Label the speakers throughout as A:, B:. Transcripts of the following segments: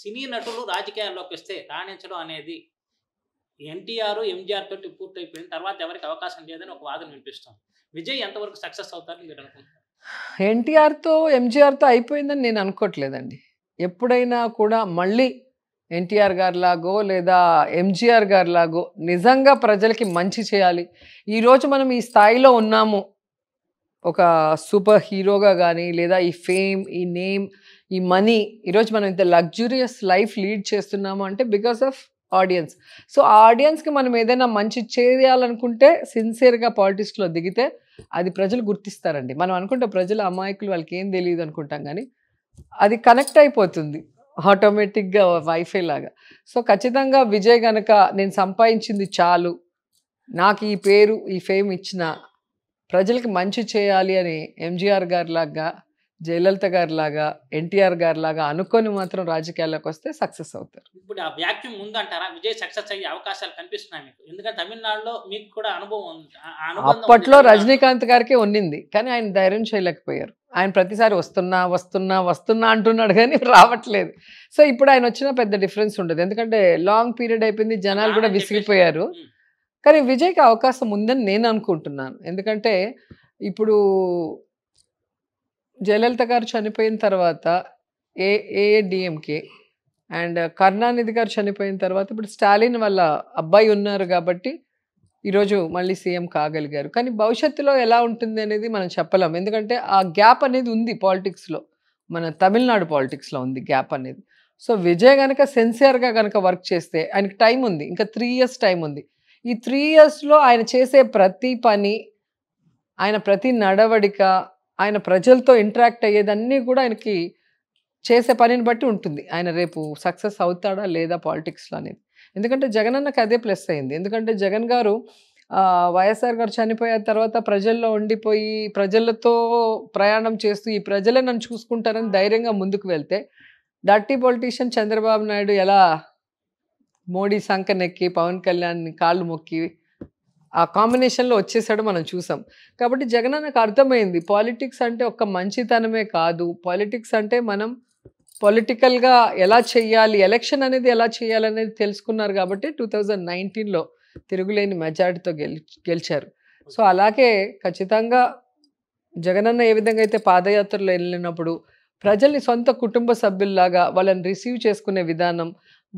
A: సినీ నటులు రాజకీయాల్లోకి వస్తే రాణించడం అనేది ఎన్టీఆర్ ఎంజీఆర్ తోటి పూర్తయిపోయిన తర్వాత ఎవరికి అవకాశం లేదని ఒక వాదన వినిపిస్తాం విజయ్ ఎంతవరకు సక్సెస్ అవుతారని మీరు అనుకుంటున్నారు
B: ఎన్టీఆర్తో ఎంజీఆర్తో అయిపోయిందని నేను అనుకోవట్లేదండి ఎప్పుడైనా కూడా మళ్ళీ ఎన్టీఆర్ గారిలాగో లేదా ఎంజీఆర్ గారిలాగో నిజంగా ప్రజలకి మంచి చేయాలి ఈరోజు మనం ఈ స్థాయిలో ఉన్నాము ఒక సూపర్ హీరోగా కానీ లేదా ఈ ఫేమ్ ఈ నేమ్ ఈ మనీ ఈరోజు మనం ఇంత లగ్జూరియస్ లైఫ్ లీడ్ చేస్తున్నాము అంటే బికాస్ ఆఫ్ ఆడియన్స్ సో ఆ ఆడియన్స్కి మనం ఏదైనా మంచి చేయాలనుకుంటే సిన్సియర్గా పాలిటిక్స్లో దిగితే అది ప్రజలు గుర్తిస్తారండి మనం అనుకుంటే ప్రజలు అమాయకులు వాళ్ళకి ఏం తెలియదు అనుకుంటాం కానీ అది కనెక్ట్ అయిపోతుంది ఆటోమేటిక్గా వైఫై లాగా సో ఖచ్చితంగా విజయ్ గనక నేను సంపాదించింది చాలు నాకు ఈ పేరు ఈ ఫేమ్ ఇచ్చిన ప్రజలకు మంచి చేయాలి అని ఎంజీఆర్ గారి లాగా జయలలిత గారి లాగా ఎన్టీఆర్ గారి లాగా అనుకొని మాత్రం రాజకీయాల్లోకి వస్తే సక్సెస్ అవుతారు
A: ఇప్పుడు ఆ వ్యాక్యూమ్ ఉందంటారా విజయ్ సక్సెస్ అయ్యే అవకాశాలు కనిపిస్తున్నాయి మీకు ఎందుకంటే తమిళనాడులో మీకు కూడా అనుభవం ఉంది అప్పట్లో
B: రజనీకాంత్ గారికి ఉన్నింది కానీ ఆయన ధైర్యం చేయలేకపోయారు ఆయన ప్రతిసారి వస్తున్నా వస్తున్నా వస్తున్నా అంటున్నాడు కానీ రావట్లేదు సో ఇప్పుడు ఆయన వచ్చిన పెద్ద డిఫరెన్స్ ఉండదు ఎందుకంటే లాంగ్ పీరియడ్ అయిపోయింది జనాలు కూడా విసిగిపోయారు కానీ విజయ్కి అవకాశం ఉందని నేను అనుకుంటున్నాను ఎందుకంటే ఇప్పుడు జయలలిత గారు చనిపోయిన తర్వాత ఏ ఏఏడిఎంకే అండ్ కరుణానిధి గారు చనిపోయిన తర్వాత ఇప్పుడు స్టాలిన్ వల్ల అబ్బాయి ఉన్నారు కాబట్టి ఈరోజు మళ్ళీ సీఎం కాగలిగారు కానీ భవిష్యత్తులో ఎలా ఉంటుంది అనేది మనం చెప్పలేం ఎందుకంటే ఆ గ్యాప్ అనేది ఉంది పాలిటిక్స్లో మన తమిళనాడు పాలిటిక్స్లో ఉంది గ్యాప్ అనేది సో విజయ్ కనుక సెన్సియర్గా కనుక వర్క్ చేస్తే ఆయనకి టైం ఉంది ఇంకా త్రీ ఇయర్స్ టైం ఉంది ఈ త్రీ ఇయర్స్లో ఆయన చేసే ప్రతి పని ఆయన ప్రతి నడవడిక ఆయన ప్రజలతో ఇంటరాక్ట్ అయ్యేదన్నీ కూడా ఆయనకి చేసే పనిని బట్టి ఉంటుంది ఆయన రేపు సక్సెస్ అవుతాడా లేదా పాలిటిక్స్లో అనేది ఎందుకంటే జగన్ అన్నకు అదే ప్లస్ అయింది ఎందుకంటే జగన్ గారు వైఎస్ఆర్ గారు చనిపోయిన తర్వాత ప్రజల్లో ఉండిపోయి ప్రజలతో ప్రయాణం చేస్తూ ఈ ప్రజలే నన్ను చూసుకుంటారని ధైర్యంగా ముందుకు వెళ్తే డర్టీ పొలిటీషియన్ చంద్రబాబు నాయుడు ఎలా మోడీ సంకనెక్కి పవన్ కళ్యాణ్ కాళ్ళు మొక్కి ఆ కాంబినేషన్లో వచ్చేసాడు మనం చూసాం కాబట్టి జగన్ నాకు అర్థమైంది పాలిటిక్స్ అంటే ఒక మంచితనమే కాదు పాలిటిక్స్ అంటే మనం పొలిటికల్గా ఎలా చేయాలి ఎలక్షన్ అనేది ఎలా చేయాలనేది తెలుసుకున్నారు కాబట్టి టూ థౌజండ్ నైన్టీన్లో తిరుగులేని మెజారిటీతో గెల్ గెలిచారు సో అలాగే ఖచ్చితంగా జగనన్న ఏ విధంగా అయితే పాదయాత్రలో వెళ్ళినప్పుడు ప్రజల్ని సొంత కుటుంబ సభ్యుల్లాగా వాళ్ళని రిసీవ్ చేసుకునే విధానం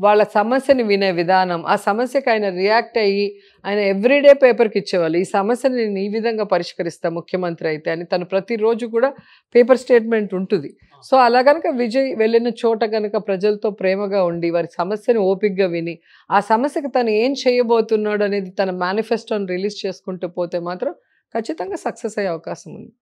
B: వాళ్ళ సమస్యని వినే విధానం ఆ సమస్యకు ఆయన రియాక్ట్ అయ్యి ఆయన ఎవ్రీడే పేపర్కి ఇచ్చేవాళ్ళు ఈ సమస్యని నేను ఈ విధంగా పరిష్కరిస్తా ముఖ్యమంత్రి అయితే అని తను ప్రతిరోజు కూడా పేపర్ స్టేట్మెంట్ ఉంటుంది సో అలా కనుక విజయ్ వెళ్ళిన చోట కనుక ప్రజలతో ప్రేమగా ఉండి వారి సమస్యని ఓపిక్గా విని ఆ సమస్యకు తను ఏం చేయబోతున్నాడు అనేది తన మేనిఫెస్టోని రిలీజ్ చేసుకుంటూ పోతే మాత్రం ఖచ్చితంగా సక్సెస్ అయ్యే అవకాశం ఉంది